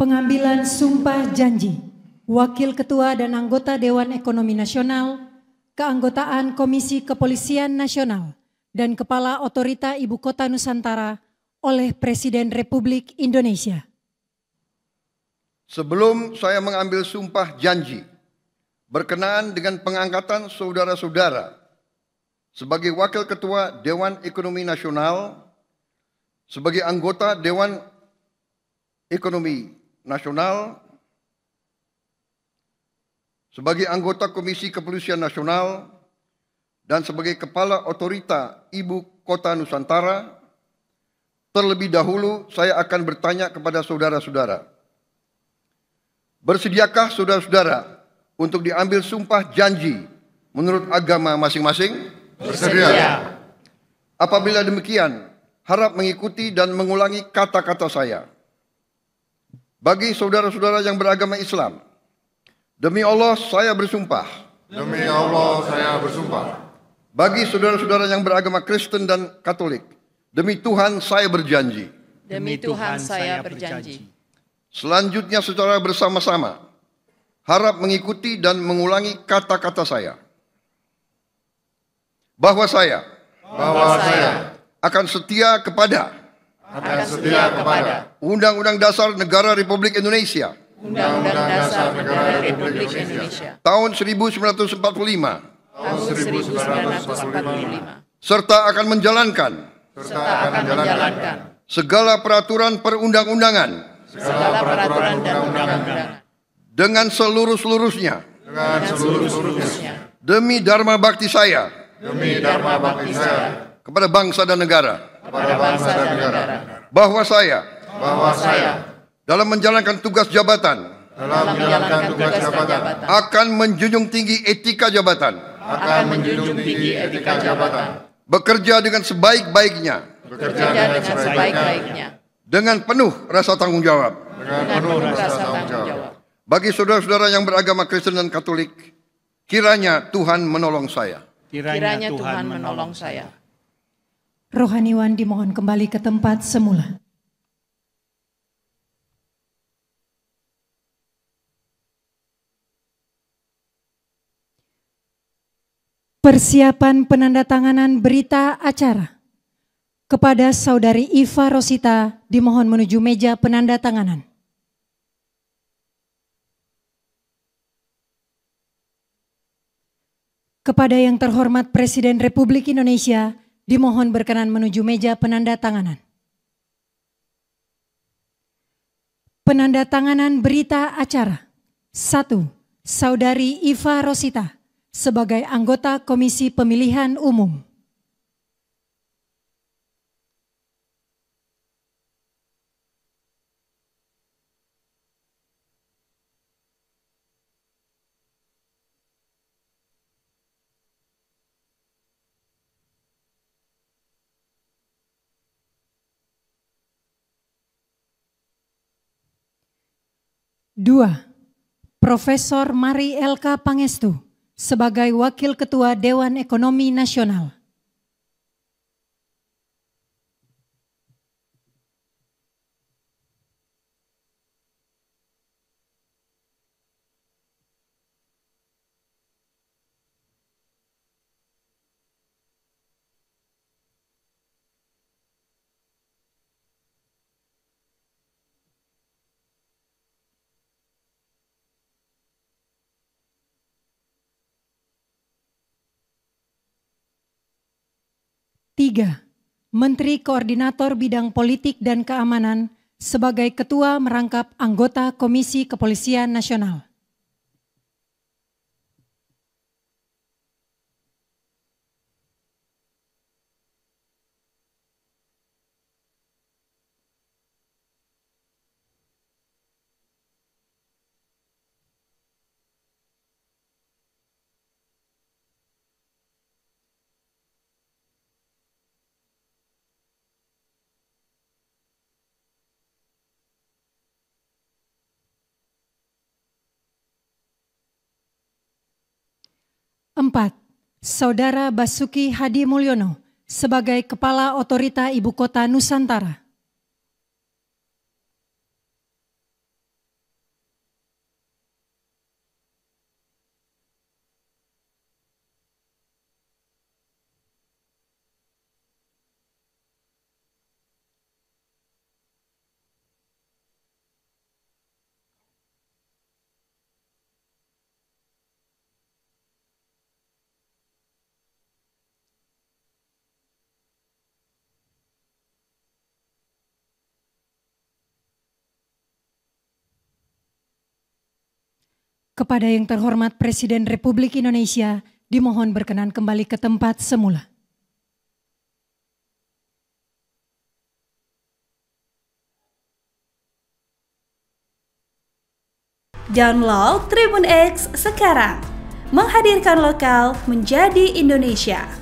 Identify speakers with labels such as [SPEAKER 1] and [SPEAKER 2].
[SPEAKER 1] pengambilan sumpah janji Wakil Ketua dan anggota Dewan Ekonomi Nasional, keanggotaan Komisi Kepolisian Nasional, dan Kepala Otorita Ibu Kota Nusantara oleh Presiden Republik Indonesia.
[SPEAKER 2] Sebelum saya mengambil sumpah janji berkenaan dengan pengangkatan saudara-saudara sebagai Wakil Ketua Dewan Ekonomi Nasional, sebagai anggota Dewan Ekonomi Nasional sebagai anggota Komisi Kepolisian Nasional dan sebagai Kepala Otorita Ibu Kota Nusantara, terlebih dahulu saya akan bertanya kepada saudara-saudara. Bersediakah saudara-saudara untuk diambil sumpah janji menurut agama masing-masing? Bersedia. Apabila demikian, harap mengikuti dan mengulangi kata-kata saya bagi saudara-saudara yang beragama Islam. Demi Allah saya bersumpah. Demi Allah saya bersumpah. Bagi saudara-saudara yang beragama Kristen dan Katolik. Demi Tuhan saya berjanji. Demi Tuhan saya berjanji. Selanjutnya secara bersama-sama harap mengikuti dan mengulangi kata-kata saya. Bahwa saya bahwa saya akan setia kepada
[SPEAKER 1] akan setia
[SPEAKER 2] kepada Undang-Undang Dasar Negara Republik Indonesia
[SPEAKER 1] Undang-Undang Dasar Negara Republik
[SPEAKER 2] Indonesia tahun 1945 tahun 1945 serta akan menjalankan serta akan menjalankan segala peraturan perundang-undangan segala peraturan dan undang-undangan dengan seluruh-seluruhnya dengan seluruh-seluruhnya demi dharma bakti saya demi dharma bakti saya kepada bangsa dan negara kepada bangsa dan negara bahwa saya bahwa saya dalam menjalankan tugas jabatan dalam menjalankan tugas jabatan akan menjunjung tinggi etika jabatan akan menjunjung tinggi etika jabatan bekerja dengan sebaik-baiknya bekerja dengan sebaik-baiknya dengan penuh rasa tanggung jawab dengan penuh rasa tanggung jawab bagi saudara-saudara yang beragama Kristen dan Katolik kiranya Tuhan menolong saya kiranya Tuhan menolong saya
[SPEAKER 1] Rohaniwan dimohon kembali ke tempat semula. Persiapan penandatanganan berita acara kepada saudari Iva Rosita dimohon menuju meja penandatanganan. Kepada yang terhormat Presiden Republik Indonesia, dimohon berkenan menuju meja penanda tanganan. Penanda tanganan berita acara. satu Saudari Iva Rosita sebagai anggota Komisi Pemilihan Umum. 2. Profesor Mari Elka Pangestu sebagai Wakil Ketua Dewan Ekonomi Nasional. 3. Menteri Koordinator Bidang Politik dan Keamanan sebagai ketua merangkap anggota Komisi Kepolisian Nasional. 4. Saudara Basuki Hadi Mulyono sebagai Kepala Otorita Ibu Kota Nusantara. Kepada yang terhormat Presiden Republik Indonesia, dimohon berkenan kembali ke tempat semula. Download Tribun X sekarang. Menghadirkan lokal menjadi Indonesia.